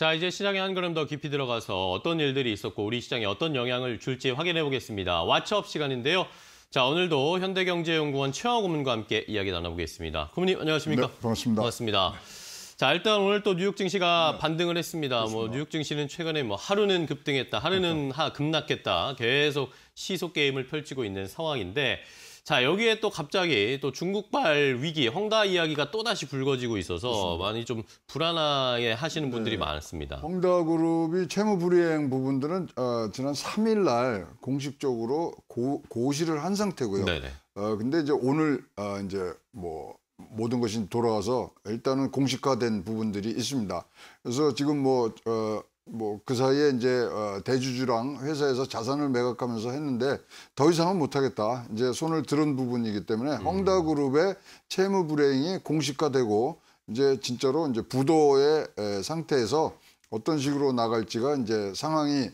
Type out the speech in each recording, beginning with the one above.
자, 이제 시장에 한 걸음 더 깊이 들어가서 어떤 일들이 있었고 우리 시장에 어떤 영향을 줄지 확인해 보겠습니다. 왓츠업 시간인데요. 자, 오늘도 현대경제연구원 최화호 고문과 함께 이야기 나눠보겠습니다. 고문님, 안녕하십니까? 네, 반갑습니다. 반갑습니다. 자, 일단 오늘 또 뉴욕 증시가 네, 반등을 했습니다. 뭐 그렇습니다. 뭐 뉴욕 증시는 최근에 뭐 하루는 급등했다, 하루는 그렇죠. 하 급락했다. 계속 시속 게임을 펼치고 있는 상황인데 자 여기에 또 갑자기 또 중국발 위기 헝다 이야기가 또 다시 불거지고 있어서 그렇습니다. 많이 좀 불안하게 하시는 네. 분들이 네. 많습니다. 헝다 그룹이 채무 불이행 부분들은 어, 지난 3일 날 공식적으로 고, 고시를 한 상태고요. 네네. 어 근데 이제 오늘 어, 이제 뭐 모든 것이 돌아와서 일단은 공식화된 부분들이 있습니다. 그래서 지금 뭐 어, 뭐그 사이에 이제 어, 대주주랑 회사에서 자산을 매각하면서 했는데 더 이상은 못하겠다. 이제 손을 들은 부분이기 때문에 음. 헝다그룹의 채무 불행이 공식화되고 이제 진짜로 이제 부도의 상태에서 어떤 식으로 나갈지가 이제 상황이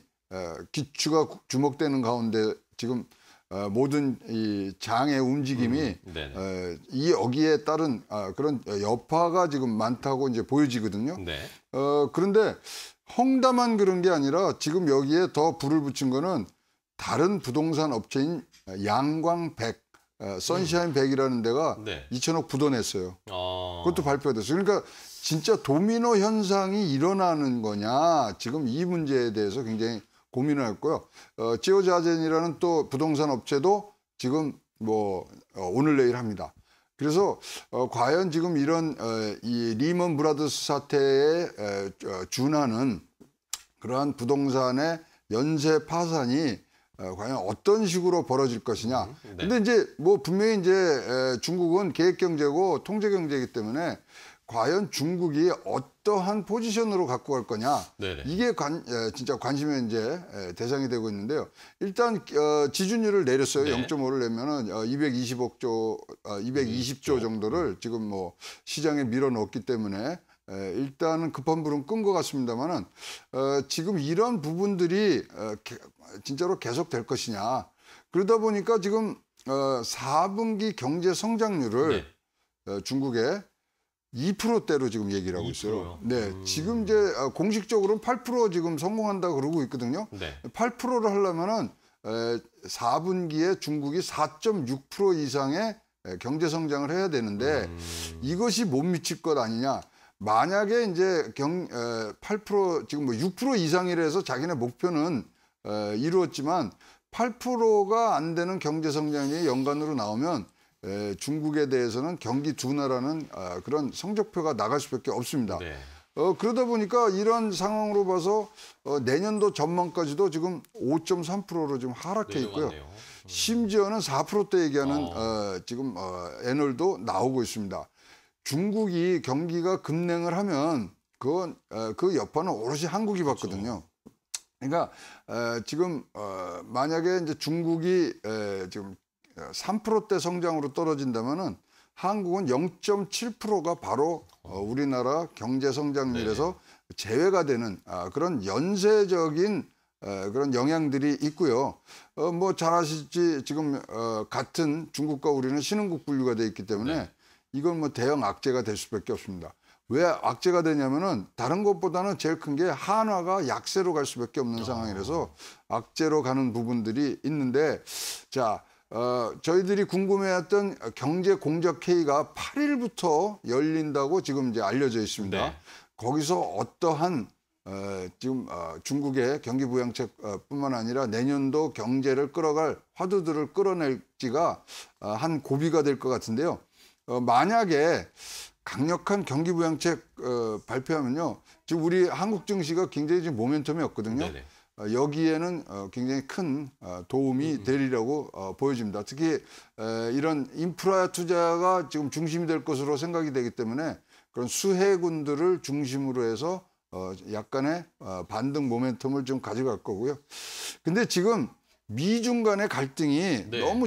기추가 주목되는 가운데 지금 어, 모든 이 장의 움직임이 음, 음. 이 여기에 따른 아, 그런 여파가 지금 많다고 이제 보여지거든요. 네. 어, 그런데 헝다만 그런 게 아니라 지금 여기에 더 불을 붙인 거는 다른 부동산 업체인 양광백, 어, 선샤인백이라는 데가 음. 네. 2천억 부도냈어요. 아... 그것도 발표됐어요. 그러니까 진짜 도미노 현상이 일어나는 거냐 지금 이 문제에 대해서 굉장히 고민을 했고요. 어, 지오자젠이라는 또 부동산 업체도 지금 뭐 어, 오늘 내일 합니다. 그래서 어, 과연 지금 이런 어, 이 리먼 브라더스 사태에 에, 어, 준하는 그러한 부동산의 연쇄 파산이 어, 과연 어떤 식으로 벌어질 것이냐. 음, 네. 근데 이제 뭐 분명히 이제 에, 중국은 계획 경제고 통제 경제이기 때문에 과연 중국이 어떠한 포지션으로 갖고 갈 거냐 네네. 이게 관, 에, 진짜 관심의 이제 에, 대상이 되고 있는데요. 일단 어, 지준율을 내렸어요. 네. 0.5를 내면은 어, 220억조, 어, 220조 정도를 지금 뭐 시장에 밀어넣었기 때문에 에, 일단은 급한 불은 끈것 같습니다만은 어, 지금 이런 부분들이 어, 개, 진짜로 계속 될 것이냐 그러다 보니까 지금 어, 4분기 경제 성장률을 네. 어, 중국에 2%대로 지금 얘기를 하고 있어요. 2%요? 네, 음. 지금 이제 아, 공식적으로는 8% 지금 성공한다 그러고 있거든요. 네. 8%를 하려면은 4분기에 중국이 4.6% 이상의 경제 성장을 해야 되는데 음. 이것이 못 미칠 것 아니냐. 만약에 이제 경8% 지금 뭐6% 이상이라서 자기네 목표는 이루었지만 8%가 안 되는 경제 성장이 연간으로 나오면 에, 중국에 대해서는 경기 둔화라는 아, 그런 성적표가 나갈 수밖에 없습니다. 네. 어, 그러다 보니까 이런 상황으로 봐서 어, 내년도 전망까지도 지금 5.3%로 지금 하락해 있고요. 음. 심지어는 4%대 얘기하는 어. 어, 지금 어, 애널도 나오고 있습니다. 중국이 경기가 급냉을 하면 그건 어, 그 여파는 오롯이 한국이 그렇죠. 받거든요. 그렇죠. 그러니까 어, 지금 어, 만약에 이제 중국이 에, 지금 3%대 성장으로 떨어진다면은 한국은 0.7%가 바로 어, 우리나라 경제 성장률에서 네. 제외가 되는 아, 그런 연쇄적인 그런 영향들이 있고요. 어, 뭐잘 아실지 지금 어, 같은 중국과 우리는 신흥국 분류가 돼 있기 때문에 네. 이건 뭐 대형 악재가 될 수밖에 없습니다. 왜 악재가 되냐면은 다른 것보다는 제일 큰 게 한화가 약세로 갈 수밖에 없는 아. 상황이라서 악재로 가는 부분들이 있는데 자. 어, 저희들이 궁금해했던 경제 공적 회의가 8일부터 열린다고 지금 이제 알려져 있습니다. 네. 거기서 어떠한 어, 지금 어, 중국의 경기 부양책뿐만 어, 아니라 내년도 경제를 끌어갈 화두들을 끌어낼지가 어, 한 고비가 될 것 같은데요. 어, 만약에 강력한 경기 부양책 어, 발표하면요. 지금 우리 한국 증시가 굉장히 지금 모멘텀이 없거든요. 네네. 어, 여기에는 어, 굉장히 큰 어, 도움이 음, 음. 되리라고 보여집니다. 특히 이런 인프라 투자가 지금 중심이 될 것으로 생각이 되기 때문에 그런 수해군들을 중심으로 해서 약간의 반등 모멘텀을 좀 가져갈 거고요. 근데 지금 미중 간의 갈등이 네. 너무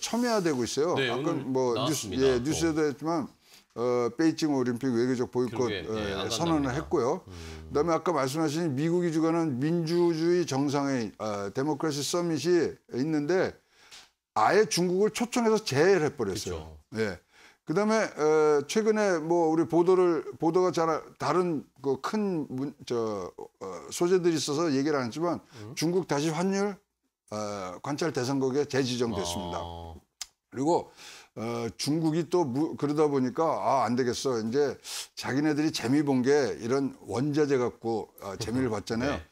첨예화되고 있어요. 네, 아까 뭐 뉴스, 예, 뉴스에도 했지만 어, 베이징 올림픽 외교적 보이콧 에, 어, 예, 선언을 했고요. 음. 그다음에 아까 말씀하신 미국이 주관한 민주주의 정상회의 어, 데모크라시 서밋이 있는데 아예 중국을 초청해서 제외를 해버렸어요. 그쵸. 예. 그다음에 어, 최근에 뭐 우리 보도를 보도가 잘 다른 그 큰저 어, 소재들이 있어서 얘기를 안 했지만 음? 중국 다시 환율 어, 관찰 대상국에 재지정됐습니다. 아. 그리고 어, 중국이 또 무, 그러다 보니까 아, 안 되겠어. 이제 자기네들이 재미 본 게 이런 원자재 갖고 어, 재미를 네. 봤잖아요. 네.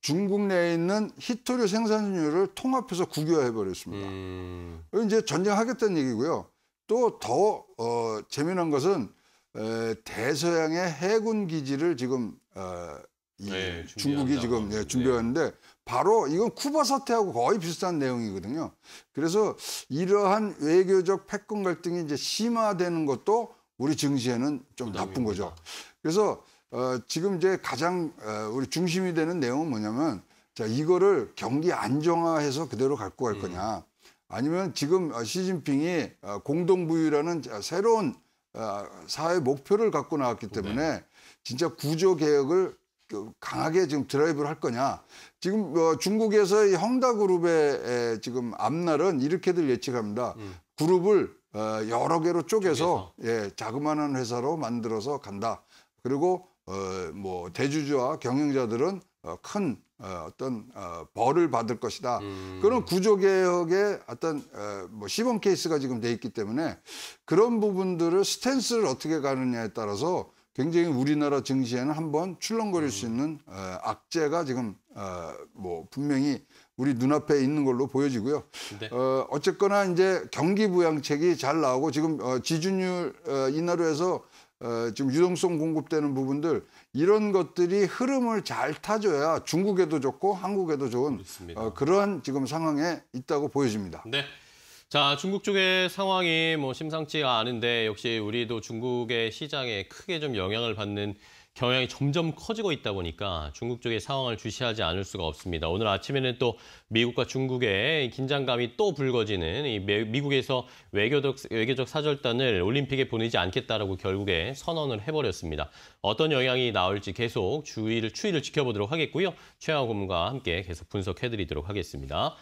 중국 내에 있는 히토류 생산율을 통합해서 국유화해 버렸습니다. 음. 이제 전쟁하겠다는 얘기고요. 또더 어, 재미난 것은 에, 대서양의 해군 기지를 지금 어, 이, 네. 중국이 지금 예, 준비하는데 네. 바로 이건 쿠바 사태하고 거의 비슷한 내용이거든요. 그래서 이러한 외교적 패권 갈등이 이제 심화되는 것도 우리 증시에는 좀 나쁜 거죠. 그래서 어, 지금 이제 가장 어, 우리 중심이 되는 내용은 뭐냐면 자 이거를 경기 안정화해서 그대로 갖고 갈 음. 거냐 아니면 지금 어, 시진핑이 어, 공동부유라는 새로운 어, 사회 목표를 갖고 나왔기 네. 때문에 진짜 구조 개혁을 그 강하게 지금 드라이브를 할 거냐. 지금 어, 중국에서 헝다 그룹의 지금 앞날은 이렇게들 예측합니다. 음. 그룹을 어, 여러 개로 쪼개서, 쪼개서. 예, 자그마한 회사로 만들어서 간다. 그리고 어, 뭐 대주주와 경영자들은 어, 큰 어, 어떤 어, 벌을 받을 것이다. 음. 그런 구조 개혁의 어떤 어, 뭐 시범 케이스가 지금 돼 있기 때문에 그런 부분들을 스탠스를 어떻게 가느냐에 따라서 굉장히 우리나라 증시에는 한번 출렁거릴 수 있는 어, 악재가 지금 어, 뭐 분명히 우리 눈앞에 있는 걸로 보여지고요. 네. 어, 어쨌거나 이제 경기 부양책이 잘 나오고 지금 어, 지준율 인하로 해서 어, 지금 유동성 공급되는 부분들 이런 것들이 흐름을 잘 타줘야 중국에도 좋고 한국에도 좋은 어, 그런 지금 상황에 있다고 보여집니다. 네. 자, 중국 쪽의 상황이 뭐 심상치가 않은데 역시 우리도 중국의 시장에 크게 좀 영향을 받는 경향이 점점 커지고 있다 보니까 중국 쪽의 상황을 주시하지 않을 수가 없습니다. 오늘 아침에는 또 미국과 중국의 긴장감이 또 불거지는 이 미국에서 외교적, 외교적 사절단을 올림픽에 보내지 않겠다라고 결국에 선언을 해버렸습니다. 어떤 영향이 나올지 계속 주의를 추이를 지켜보도록 하겠고요. 최하고 과 함께 계속 분석해드리도록 하겠습니다.